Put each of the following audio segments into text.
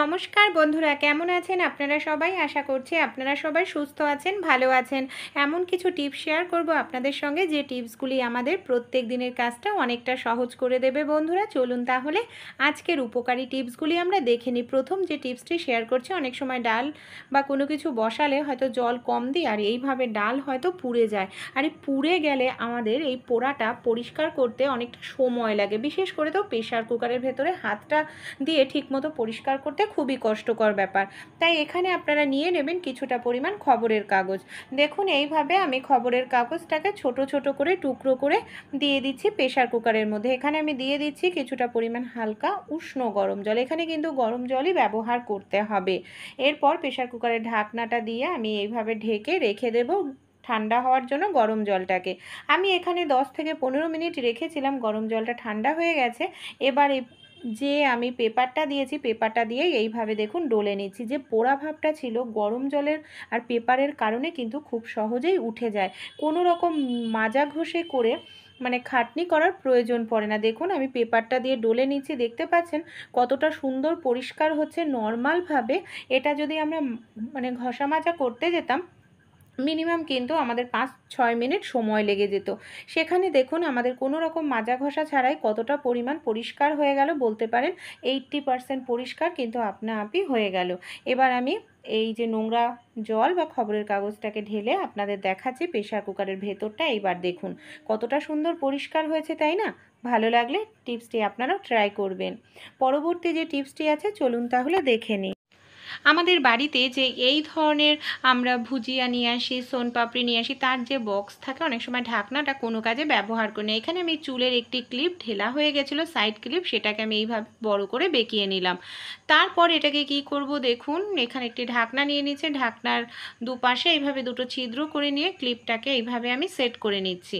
নমস্কার বন্ধুরা কেমন আছেন আপনারা সবাই আশা করছি আপনারা সবাই সুস্থ আছেন ভালো আছেন এমন কিছু টিপস শেয়ার করব আপনাদের সঙ্গে যে টিপসগুলি আমাদের প্রত্যেক দিনের কাজটা অনেকটা সহজ করে দেবে বন্ধুরা চলুন তাহলে আজকের উপকারী টিপসগুলি আমরা দেখে নিই প্রথম যে টিপসটি শেয়ার করছি অনেক সময় ডাল বা কোনো কিছু বসালে হয়তো জল কম দিই আর এইভাবে ডাল হয়তো পুড়ে যায় আর এই পুড়ে গেলে আমাদের এই পোড়াটা পরিষ্কার করতে অনেকটা সময় লাগে বিশেষ করে তো প্রেশার কুকারের ভেতরে হাতটা দিয়ে ঠিকমতো পরিষ্কার করতে করতে খুবই কষ্টকর ব্যাপার তাই এখানে আপনারা নিয়ে নেবেন কিছুটা পরিমাণ খবরের কাগজ দেখুন এইভাবে আমি খবরের কাগজটাকে ছোট ছোট করে টুকরো করে দিয়ে দিচ্ছি প্রেশার কুকারের মধ্যে এখানে আমি দিয়ে দিচ্ছি কিছুটা পরিমাণ হালকা উষ্ণ গরম জল এখানে কিন্তু গরম জলই ব্যবহার করতে হবে এরপর প্রেশার কুকারের ঢাকনাটা দিয়ে আমি এইভাবে ঢেকে রেখে দেব ঠান্ডা হওয়ার জন্য গরম জলটাকে আমি এখানে 10 থেকে পনেরো মিনিট রেখেছিলাম গরম জলটা ঠান্ডা হয়ে গেছে এবার যে আমি পেপারটা দিয়েছি পেপারটা দিয়ে এইভাবে দেখুন ডলে নিচ্ছি যে পোড়া ভাবটা ছিল গরম জলের আর পেপারের কারণে কিন্তু খুব সহজেই উঠে যায় কোনো রকম মাজা ঘষে করে মানে খাটনি করার প্রয়োজন পড়ে না দেখুন আমি পেপারটা দিয়ে ডলে নিচ্ছি দেখতে পাচ্ছেন কতটা সুন্দর পরিষ্কার হচ্ছে নর্মালভাবে এটা যদি আমরা মানে ঘষা মাজা করতে যেতাম মিনিমাম কিন্তু আমাদের পাঁচ ছয় মিনিট সময় লেগে যেত সেখানে দেখুন আমাদের কোনো রকম মাজা ঘষা ছাড়াই কতটা পরিমাণ পরিষ্কার হয়ে গেল বলতে পারেন এইট্টি পারসেন্ট পরিষ্কার কিন্তু আপনা আপি হয়ে গেল এবার আমি এই যে নোংরা জল বা খবরের কাগজটাকে ঢেলে আপনাদের দেখাচ্ছি প্রেশার কুকারের ভেতরটা এইবার দেখুন কতটা সুন্দর পরিষ্কার হয়েছে তাই না ভালো লাগলে টিপসটি আপনারাও ট্রাই করবেন পরবর্তী যে টিপসটি আছে চলুন তাহলে দেখে নিন আমাদের বাড়িতে যে এই ধরনের আমরা ভুজিয়া নিয়ে আসি সোনপাপড়ি নিয়ে আসি তার যে বক্স থাকে অনেক সময় ঢাকনাটা কোনো কাজে ব্যবহার করি না এখানে আমি চুলের একটি ক্লিপ ঢেলা হয়ে গেছিলো সাইড ক্লিপ সেটাকে আমি এইভাবে বড় করে বেঁকিয়ে নিলাম তারপর এটাকে কি করব দেখুন এখানে একটি ঢাকনা নিয়ে নিচ্ছে ঢাকনার দুপাশে এইভাবে দুটো ছিদ্র করে নিয়ে ক্লিপটাকে এইভাবে আমি সেট করে নিচ্ছি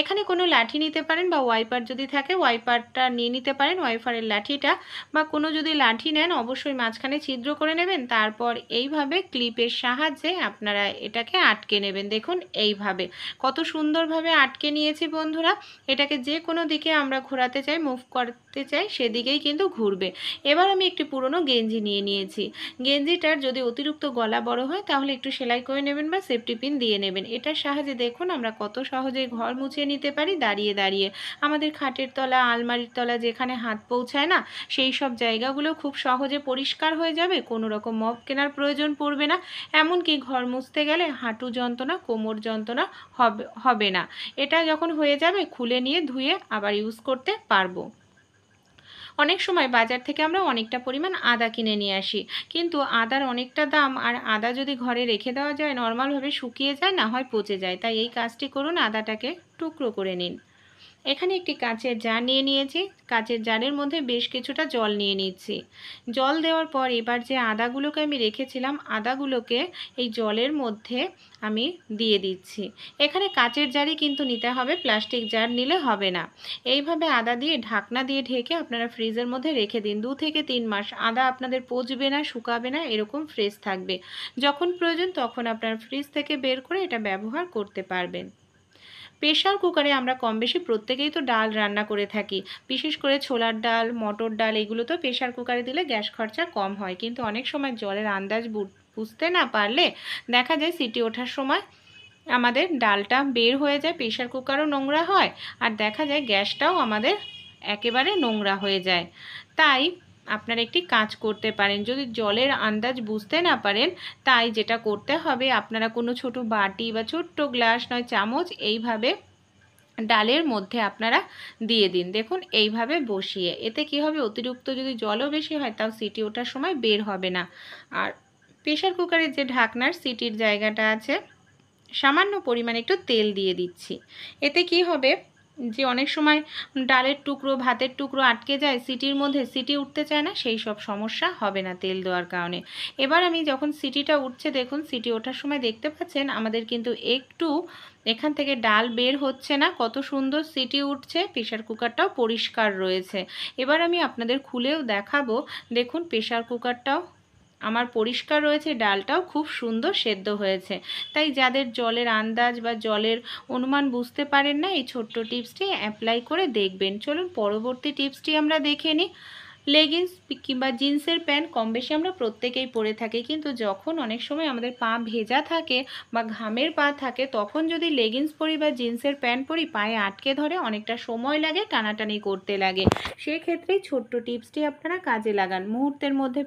এখানে কোনো লাঠি নিতে পারেন বা ওয়াইপার যদি থাকে ওয়াইপারটা নিয়ে নিতে পারেন ওয়াইফারের লাঠিটা বা কোনো যদি লাঠি নেন অবশ্যই মাঝখানে ছিদ্র করে নেবেন নেবেন তারপর এইভাবে ক্লিপের সাহায্যে আপনারা এটাকে আটকে নেবেন দেখুন এইভাবে কত সুন্দরভাবে আটকে নিয়েছি বন্ধুরা এটাকে যে কোনো দিকে আমরা ঘোরাতে চাই মুভ করতে চাই সেদিকেই কিন্তু ঘুরবে এবার আমি একটি পুরনো গেঞ্জি নিয়ে নিয়েছি গেঞ্জিটার যদি অতিরিক্ত গলা বড় হয় তাহলে একটু সেলাই করে নেবেন বা সেফটি পিন দিয়ে নেবেন এটার সাহায্যে দেখুন আমরা কত সহজে ঘর মুছিয়ে নিতে পারি দাঁড়িয়ে দাঁড়িয়ে আমাদের খাটের তলা আলমারির তলা যেখানে হাত পৌঁছায় না সেই সব জায়গাগুলো খুব সহজে পরিষ্কার হয়ে যাবে কোনো রকম কোনোরকম মপ কেনার প্রয়োজন পড়বে না এমনকি ঘর মুছতে গেলে হাঁটু যন্ত্রণা কোমর যন্ত্রণা হবে হবে না এটা যখন হয়ে যাবে খুলে নিয়ে ধুয়ে আবার ইউজ করতে পারবো অনেক সময় বাজার থেকে আমরা অনেকটা পরিমাণ আদা কিনে নিয়ে আসি কিন্তু আদার অনেকটা দাম আর আদা যদি ঘরে রেখে দেওয়া যায় নর্মালভাবে শুকিয়ে যায় না হয় পচে যায় তাই এই কাজটি করুন আদাটাকে টুকরো করে নিন এখানে একটি কাঁচের জার নিয়ে নিয়েছি কাঁচের জারের মধ্যে বেশ কিছুটা জল নিয়ে নিচ্ছি জল দেওয়ার পর এবার যে আদাগুলোকে আমি রেখেছিলাম আদাগুলোকে এই জলের মধ্যে আমি দিয়ে দিচ্ছি এখানে কাঁচের জারই কিন্তু নিতে হবে প্লাস্টিক জার নিলে হবে না এইভাবে আদা দিয়ে ঢাকনা দিয়ে ঢেকে আপনারা ফ্রিজের মধ্যে রেখে দিন দু থেকে তিন মাস আদা আপনাদের পচবে না শুকাবে না এরকম ফ্রেশ থাকবে যখন প্রয়োজন তখন আপনার ফ্রিজ থেকে বের করে এটা ব্যবহার করতে পারবেন প্রেশার কুকারে আমরা কম বেশি প্রত্যেকেই তো ডাল রান্না করে থাকি বিশেষ করে ছোলার ডাল মটর ডাল এগুলো তো প্রেশার কুকারে দিলে গ্যাস খরচা কম হয় কিন্তু অনেক সময় জলের আন্দাজ বুঝতে না পারলে দেখা যায় সিটি ওঠার সময় আমাদের ডালটা বের হয়ে যায় প্রেশার কুকারও নোংরা হয় আর দেখা যায় গ্যাসটাও আমাদের একেবারে নোংরা হয়ে যায় তাই আপনারা একটি কাজ করতে পারেন যদি জলের আন্দাজ বুঝতে না পারেন তাই যেটা করতে হবে আপনারা কোনো ছোট বাটি বা ছোট্ট গ্লাস নয় চামচ এইভাবে ডালের মধ্যে আপনারা দিয়ে দিন দেখুন এইভাবে বসিয়ে এতে কি হবে অতিরিক্ত যদি জলও বেশি হয় তাও সিটি ওঠার সময় বের হবে না আর প্রেশার কুকারের যে ঢাকনার সিটির জায়গাটা আছে সামান্য পরিমাণে একটু তেল দিয়ে দিচ্ছি এতে কি হবে যে অনেক সময় ডালের টুকরো ভাতের টুকরো আটকে যায় সিটির মধ্যে সিটি উঠতে চায় না সেই সব সমস্যা হবে না তেল দেওয়ার কারণে এবার আমি যখন সিটিটা উঠছে দেখুন সিটি ওঠার সময় দেখতে পাচ্ছেন আমাদের কিন্তু একটু এখান থেকে ডাল বের হচ্ছে না কত সুন্দর সিটি উঠছে প্রেশার কুকারটাও পরিষ্কার রয়েছে এবার আমি আপনাদের খুলেও দেখাবো দেখুন প্রেশার কুকারটাও আমার পরিষ্কার রয়েছে ডালটাও খুব সুন্দর সেদ্ধ হয়েছে তাই যাদের জলের আন্দাজ বা জলের অনুমান বুঝতে পারেন না এই ছোট্ট টিপসটি অ্যাপ্লাই করে দেখবেন চলুন পরবর্তী টিপসটি আমরা দেখে নিই লেগিংস কিংবা জিন্সের প্যান্ট কম বেশি আমরা প্রত্যেকেই পরে থাকি কিন্তু যখন অনেক সময় আমাদের পা ভেজা থাকে বা ঘামের পা থাকে তখন যদি লেগিংস পরি বা জিন্সের প্যান্ট পরি পায়ে আটকে ধরে অনেকটা সময় লাগে টানাটানি করতে লাগে সেক্ষেত্রে ছোট্ট টিপসটি আপনারা কাজে লাগান মুহূর্তের মধ্যে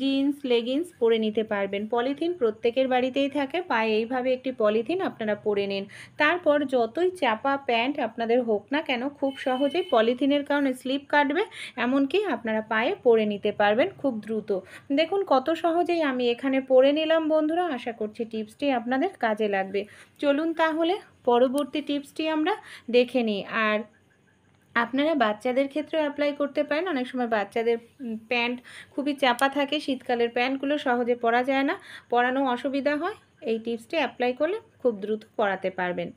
জিন্স লেগিংস পরে নিতে পারবেন পলিথিন প্রত্যেকের বাড়িতেই থাকে পায়ে এইভাবে একটি পলিথিন আপনারা পরে নিন তারপর যতই চাপা প্যান্ট আপনাদের হোক না কেন খুব সহজেই পলিথিনের কারণে স্লিপ কাটবে এমনকি আপনার আপনারা পায়ে পরে নিতে পারবেন খুব দ্রুত দেখুন কত সহজেই আমি এখানে পরে নিলাম বন্ধুরা আশা করছি টিপসটি আপনাদের কাজে লাগবে চলুন তাহলে পরবর্তী টিপসটি আমরা দেখে নিই আর আপনারা বাচ্চাদের ক্ষেত্রে অ্যাপ্লাই করতে পারেন অনেক সময় বাচ্চাদের প্যান্ট খুবই চাপা থাকে শীতকালের প্যান্টগুলো সহজে পরা যায় না পরানো অসুবিধা হয় এই টিপসটি অ্যাপ্লাই করলে খুব দ্রুত পরাতে পারবেন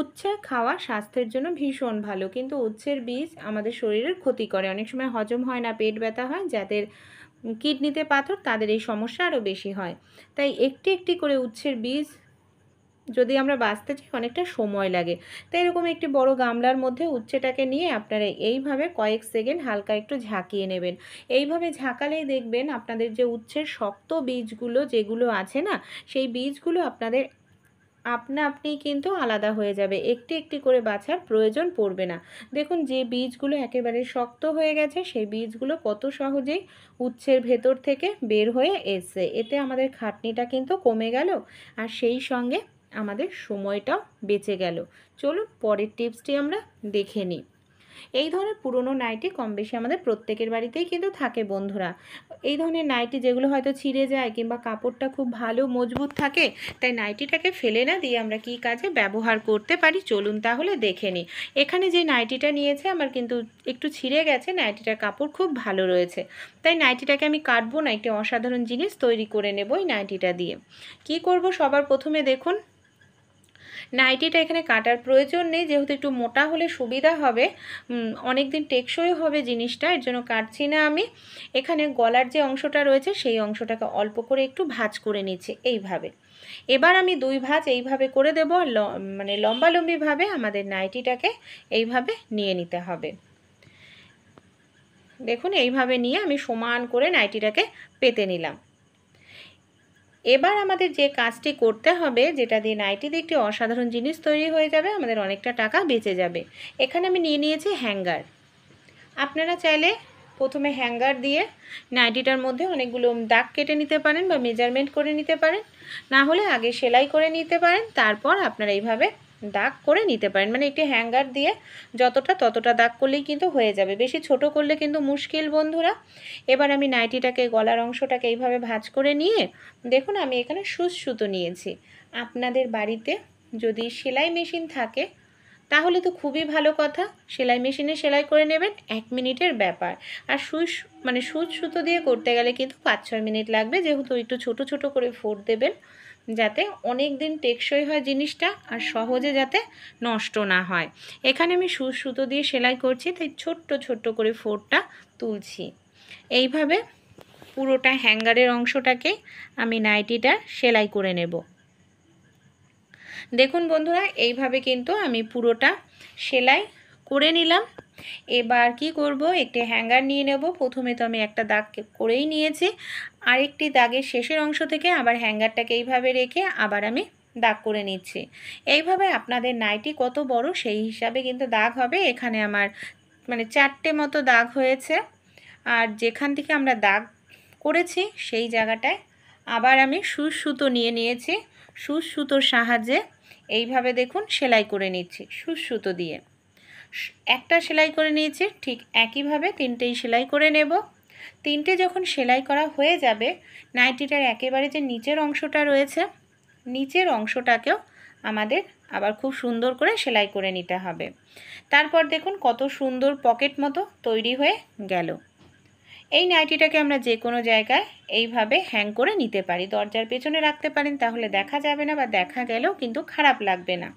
উচ্ছে খাওয়া স্বাস্থ্যের জন্য ভীষণ ভালো কিন্তু উচ্ছের বীজ আমাদের শরীরের ক্ষতি করে অনেক সময় হজম হয় না পেট ব্যথা হয় যাদের কিডনিতে পাথর তাদের এই সমস্যা আরও বেশি হয় তাই একটি একটি করে উচ্ছের বীজ যদি আমরা বাঁচতে চাই অনেকটা সময় লাগে তাই এরকম একটি বড় গামলার মধ্যে উচ্ছেটাকে নিয়ে আপনারা এইভাবে কয়েক সেকেন্ড হালকা একটু ঝাঁকিয়ে নেবেন এইভাবে ঝাঁকালেই দেখবেন আপনাদের যে উচ্ছের শক্ত বীজগুলো যেগুলো আছে না সেই বীজগুলো আপনাদের আপনা আপনি কিন্তু আলাদা হয়ে যাবে একটি একটি করে বাছার প্রয়োজন পড়বে না দেখুন যে বীজগুলো একেবারে শক্ত হয়ে গেছে সেই বীজগুলো কত সহজেই উচ্ছের ভেতর থেকে বের হয়ে এসছে এতে আমাদের খাটনিটা কিন্তু কমে গেল আর সেই সঙ্গে আমাদের সময়টাও বেঁচে গেল চলুন পরের টিপসটি আমরা দেখে নিই এই ধরনের পুরনো নাইটি কম বেশি আমাদের প্রত্যেকের বাড়িতেই কিন্তু থাকে বন্ধুরা এই ধরনের নাইটি যেগুলো হয়তো ছিঁড়ে যায় কিংবা কাপড়টা খুব ভালো মজবুত থাকে তাই নাইটিটাকে ফেলে না দিয়ে আমরা কি কাজে ব্যবহার করতে পারি চলুন তাহলে দেখে নিই এখানে যে নাইটিটা নিয়েছে আমার কিন্তু একটু ছিঁড়ে গেছে নাইটিটার কাপড় খুব ভালো রয়েছে তাই নাইটিটাকে আমি কাটবো না একটি অসাধারণ জিনিস তৈরি করে নেব এই নাইটিটা দিয়ে কি করব সবার প্রথমে দেখুন নাইটিটা এখানে কাটার প্রয়োজন নেই যেহেতু একটু মোটা হলে সুবিধা হবে অনেক দিন টেকসই হবে জিনিসটা এর জন্য কাটছি না আমি এখানে গলার যে অংশটা রয়েছে সেই অংশটাকে অল্প করে একটু ভাজ করে নিচ্ছি এইভাবে এবার আমি দুই ভাজ এইভাবে করে দেব মানে লম্বালম্বিভাবে আমাদের নাইটিটাকে এইভাবে নিয়ে নিতে হবে দেখুন এইভাবে নিয়ে আমি সমান করে নাইটিটাকে পেতে নিলাম এবার আমাদের যে কাজটি করতে হবে যেটা দিয়ে নাইটিতে একটি অসাধারণ জিনিস তৈরি হয়ে যাবে আমাদের অনেকটা টাকা বেঁচে যাবে এখানে আমি নিয়ে নিয়েছি হ্যাঙ্গার আপনারা চাইলে প্রথমে হ্যাঙ্গার দিয়ে নাইটিটার মধ্যে অনেকগুলো দাগ কেটে নিতে পারেন বা মেজারমেন্ট করে নিতে পারেন না হলে আগে সেলাই করে নিতে পারেন তারপর আপনারা এইভাবে দাগ করে নিতে পারেন মানে একটি হ্যাঙ্গার দিয়ে যতটা ততটা দাগ করলেই কিন্তু হয়ে যাবে বেশি ছোট করলে কিন্তু মুশকিল বন্ধুরা এবার আমি নাইটিটাকে গলার অংশটাকে এইভাবে ভাজ করে নিয়ে দেখুন আমি এখানে সুচ সুতো নিয়েছি আপনাদের বাড়িতে যদি সেলাই মেশিন থাকে তাহলে তো খুবই ভালো কথা সেলাই মেশিনে সেলাই করে নেবেন এক মিনিটের ব্যাপার আর সুই মানে সুচ সুতো দিয়ে করতে গেলে কিন্তু পাঁচ ছয় মিনিট লাগবে যেহেতু একটু ছোট ছোট করে ফোর দেবেন যাতে অনেক দিন টেকসই হয় জিনিসটা আর সহজে যাতে নষ্ট না হয় এখানে আমি সুসুতো সুতো দিয়ে সেলাই করছি তাই ছোট্ট ছোট্ট করে ফোরটা তুলছি এইভাবে পুরোটা হ্যাঙ্গারের অংশটাকে আমি নাইটিটা সেলাই করে নেব দেখুন বন্ধুরা এইভাবে কিন্তু আমি পুরোটা সেলাই করে নিলাম এবার কি করব একটি হ্যাঙ্গার নিয়ে নেব প্রথমে তো আমি একটা দাগ করেই নিয়েছি আরেকটি দাগের শেষের অংশ থেকে আবার হ্যাঙ্গারটাকে এইভাবে রেখে আবার আমি দাগ করে নিচ্ছি এইভাবে আপনাদের নাইটি কত বড় সেই হিসাবে কিন্তু দাগ হবে এখানে আমার মানে চারটে মতো দাগ হয়েছে আর যেখান থেকে আমরা দাগ করেছি সেই জায়গাটায় আবার আমি সুস সুতো নিয়ে নিয়েছি সুস সুতোর সাহায্যে এইভাবে দেখুন সেলাই করে নিচ্ছি সুস সুতো দিয়ে একটা সেলাই করে নিয়েছি ঠিক একইভাবে তিনটেই সেলাই করে নেব তিনটে যখন সেলাই করা হয়ে যাবে নাইটিটার একেবারে যে নিচের অংশটা রয়েছে নিচের অংশটাকেও আমাদের আবার খুব সুন্দর করে সেলাই করে নিতে হবে তারপর দেখুন কত সুন্দর পকেট মতো তৈরি হয়ে গেল এই নাইটিটাকে আমরা যে কোনো জায়গায় এইভাবে হ্যাং করে নিতে পারি দরজার পেছনে রাখতে পারেন তাহলে দেখা যাবে না বা দেখা গেলেও কিন্তু খারাপ লাগবে না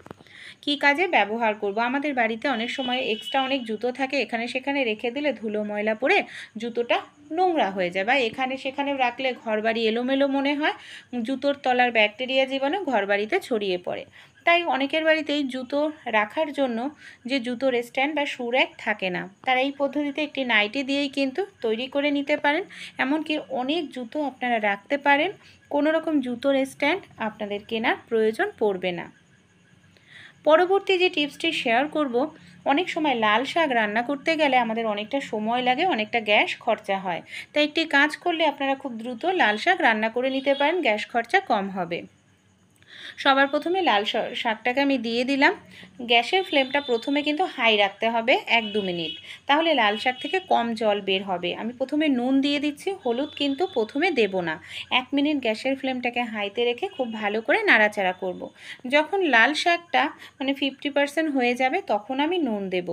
কি কাজে ব্যবহার করব আমাদের বাড়িতে অনেক সময় এক্সট্রা অনেক জুতো থাকে এখানে সেখানে রেখে দিলে ধুলো ময়লা পরে জুতোটা নোংরা হয়ে যায় বা এখানে সেখানে রাখলে ঘর বাড়ি এলোমেলো মনে হয় জুতোর তলার ব্যাকটেরিয়া জীবাণু ঘরবাড়িতে ছড়িয়ে পড়ে তাই অনেকের বাড়িতেই জুতো রাখার জন্য যে জুতোর স্ট্যান্ড বা সুর এক থাকে না তারা এই পদ্ধতিতে একটি নাইটি দিয়েই কিন্তু তৈরি করে নিতে পারেন এমনকি অনেক জুতো আপনারা রাখতে পারেন কোনো রকম জুতোর স্ট্যান্ড আপনাদের কেনার প্রয়োজন পড়বে না পরবর্তী যে টিপসটি শেয়ার করব অনেক সময় লাল শাক রান্না করতে গেলে আমাদের অনেকটা সময় লাগে অনেকটা গ্যাস খরচা হয় তাই একটি কাজ করলে আপনারা খুব দ্রুত লাল শাক রান্না করে নিতে পারেন গ্যাস খরচা কম হবে সবার প্রথমে লাল শাকটাকে আমি দিয়ে দিলাম গ্যাসের ফ্লেমটা প্রথমে কিন্তু হাই রাখতে হবে এক দু মিনিট তাহলে লাল শাক থেকে কম জল বের হবে আমি প্রথমে নুন দিয়ে দিচ্ছি হলুদ কিন্তু প্রথমে দেব না এক মিনিট গ্যাসের ফ্লেমটাকে হাইতে রেখে খুব ভালো করে নাড়াচাড়া করব। যখন লাল শাকটা মানে ফিফটি পারসেন্ট হয়ে যাবে তখন আমি নুন দেব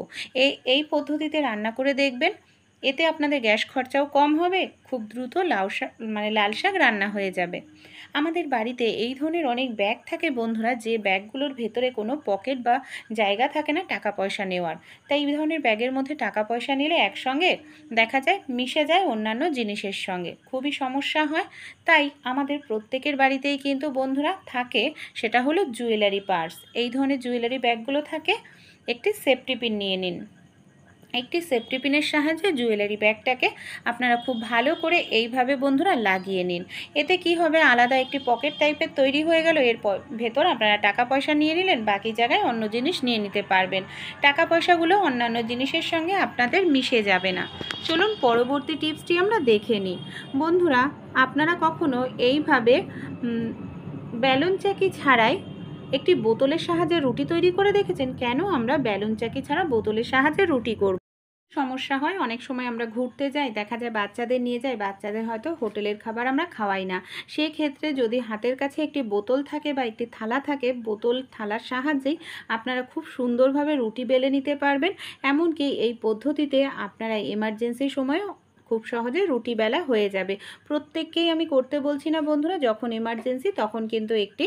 এই এই পদ্ধতিতে রান্না করে দেখবেন এতে আপনাদের গ্যাস খরচাও কম হবে খুব দ্রুত লাউ শাক মানে লাল শাক রান্না হয়ে যাবে আমাদের বাড়িতে এই ধরনের অনেক ব্যাগ থাকে বন্ধুরা যে ব্যাগগুলোর ভেতরে কোনো পকেট বা জায়গা থাকে না টাকা পয়সা নেওয়ার তাই এই ধরনের ব্যাগের মধ্যে টাকা পয়সা নিলে একসঙ্গে দেখা যায় মিশে যায় অন্যান্য জিনিসের সঙ্গে খুবই সমস্যা হয় তাই আমাদের প্রত্যেকের বাড়িতেই কিন্তু বন্ধুরা থাকে সেটা হলো জুয়েলারি পার্স এই ধরনের জুয়েলারি ব্যাগগুলো থাকে একটি সেফটি পিন নিয়ে নিন একটি সেফটি পিনের সাহায্যে জুয়েলারি ব্যাগটাকে আপনারা খুব ভালো করে এইভাবে বন্ধুরা লাগিয়ে নিন এতে কি হবে আলাদা একটি পকেট টাইপের তৈরি হয়ে গেল এর ভেতর আপনারা টাকা পয়সা নিয়ে নিলেন বাকি জায়গায় অন্য জিনিস নিয়ে নিতে পারবেন টাকা পয়সাগুলো অন্যান্য জিনিসের সঙ্গে আপনাদের মিশে যাবে না চলুন পরবর্তী টিপসটি আমরা দেখে নিই বন্ধুরা আপনারা কখনো এইভাবে ব্যালুন চাকি ছাড়াই একটি বোতলের সাহায্যে রুটি তৈরি করে দেখেছেন কেন আমরা ব্যালুন চাকি ছাড়া বোতলের সাহায্যে রুটি করব সমস্যা হয় অনেক সময় আমরা ঘুরতে যাই দেখা যায় বাচ্চাদের নিয়ে যাই বাচ্চাদের হয়তো হোটেলের খাবার আমরা খাওয়াই না সেক্ষেত্রে যদি হাতের কাছে একটি বোতল থাকে বা একটি থালা থাকে বোতল থালার সাহায্যেই আপনারা খুব সুন্দরভাবে রুটি বেলে নিতে পারবেন এমনকি এই পদ্ধতিতে আপনারা এমার্জেন্সি সময়ও খুব সহজে রুটি বেলা হয়ে যাবে প্রত্যেককেই আমি করতে বলছি না বন্ধুরা যখন এমার্জেন্সি তখন কিন্তু একটি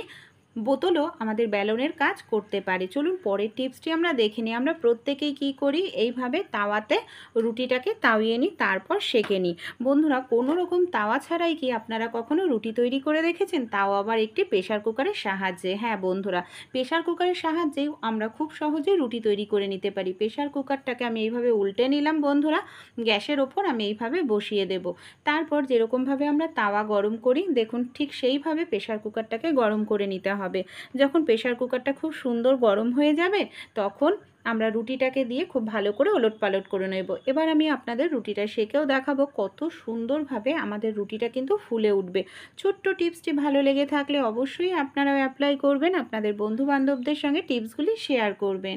বোতলও আমাদের ব্যালনের কাজ করতে পারে চলুন পরের টিপসটি আমরা দেখে নিই আমরা প্রত্যেকেই কি করি এইভাবে তাওয়াতে রুটিটাকে তাওয়িয়ে নিই তারপর সেঁকে নিই বন্ধুরা কোনো রকম তাওয়া ছাড়াই কি আপনারা কখনো রুটি তৈরি করে দেখেছেন তাও আবার একটি প্রেশার কুকারের সাহায্যে হ্যাঁ বন্ধুরা প্রেশার কুকারের সাহায্যে আমরা খুব সহজে রুটি তৈরি করে নিতে পারি প্রেশার কুকারটাকে আমি এইভাবে উল্টে নিলাম বন্ধুরা গ্যাসের ওপর আমি এইভাবে বসিয়ে দেব তারপর যেরকমভাবে আমরা তাওয়া গরম করি দেখুন ঠিক সেইভাবে প্রেশার কুকারটাকে গরম করে নিতে হবে হবে যখন প্রেশার কুকারটা খুব সুন্দর গরম হয়ে যাবে তখন আমরা রুটিটাকে দিয়ে খুব ভালো করে ওলট পালট করে নেব এবার আমি আপনাদের রুটিটা সেকেও দেখাবো কত সুন্দরভাবে আমাদের রুটিটা কিন্তু ফুলে উঠবে ছোট্ট টিপসটি ভালো লেগে থাকলে অবশ্যই আপনারা অ্যাপ্লাই করবেন আপনাদের বন্ধু বান্ধবদের সঙ্গে টিপসগুলি শেয়ার করবেন